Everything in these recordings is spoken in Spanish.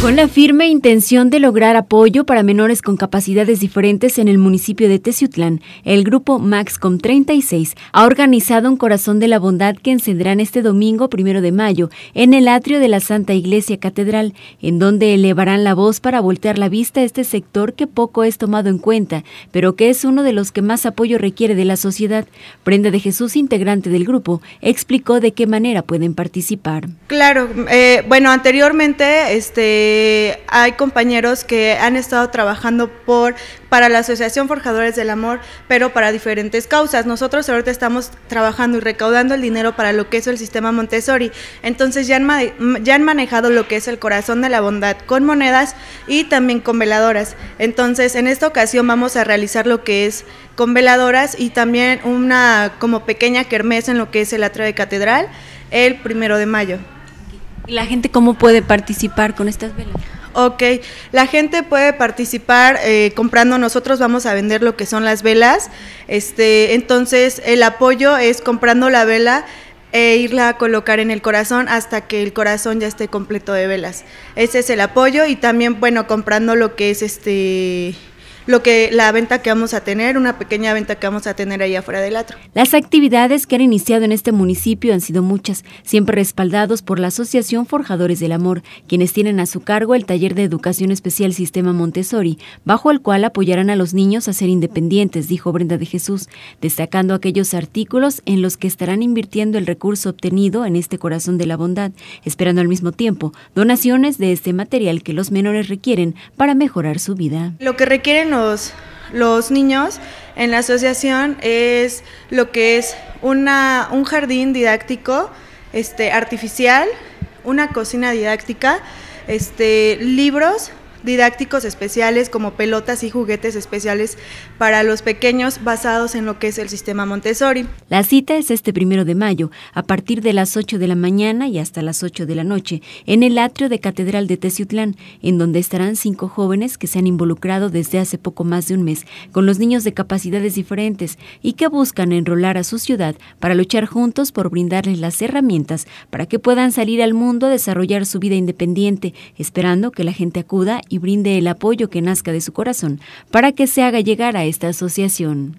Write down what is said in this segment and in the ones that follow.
Con la firme intención de lograr apoyo para menores con capacidades diferentes en el municipio de Teciutlán, el grupo Maxcom 36 ha organizado un corazón de la bondad que encenderán este domingo primero de mayo en el atrio de la Santa Iglesia Catedral, en donde elevarán la voz para voltear la vista a este sector que poco es tomado en cuenta, pero que es uno de los que más apoyo requiere de la sociedad. Prenda de Jesús, integrante del grupo, explicó de qué manera pueden participar. Claro, eh, bueno, anteriormente, este eh, hay compañeros que han estado trabajando por, para la Asociación Forjadores del Amor, pero para diferentes causas. Nosotros ahorita estamos trabajando y recaudando el dinero para lo que es el sistema Montessori. Entonces ya han, manejado lo que es el corazón de la bondad con monedas y también con veladoras. Entonces en esta ocasión vamos a realizar lo que es con veladoras y también una como pequeña kermés en lo que es el atrio de catedral el primero de mayo. ¿La gente cómo puede participar con estas velas? Ok, la gente puede participar eh, comprando, nosotros vamos a vender lo que son las velas, este, entonces el apoyo es comprando la vela e irla a colocar en el corazón hasta que el corazón ya esté completo de velas. Ese es el apoyo y también, bueno, comprando lo que es este lo que la venta que vamos a tener, una pequeña venta que vamos a tener ahí afuera del atro. Las actividades que han iniciado en este municipio han sido muchas, siempre respaldados por la Asociación Forjadores del Amor, quienes tienen a su cargo el taller de educación especial Sistema Montessori, bajo el cual apoyarán a los niños a ser independientes, dijo Brenda de Jesús, destacando aquellos artículos en los que estarán invirtiendo el recurso obtenido en este corazón de la bondad, esperando al mismo tiempo donaciones de este material que los menores requieren para mejorar su vida. Lo que requieren los los, niños en la asociación es lo que es una, un jardín didáctico este, artificial, una cocina didáctica, este, libros didácticos especiales como pelotas y juguetes especiales para los pequeños basados en lo que es el sistema Montessori. La cita es este primero de mayo a partir de las 8 de la mañana y hasta las 8 de la noche en el atrio de Catedral de Teciutlán, en donde estarán cinco jóvenes que se han involucrado desde hace poco más de un mes con los niños de capacidades diferentes y que buscan enrolar a su ciudad para luchar juntos por brindarles las herramientas para que puedan salir al mundo a desarrollar su vida independiente, esperando que la gente acuda y brinde el apoyo que nazca de su corazón para que se haga llegar a esta asociación.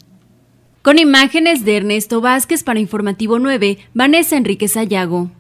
Con imágenes de Ernesto Vázquez para Informativo 9, Vanessa Enrique Sayago.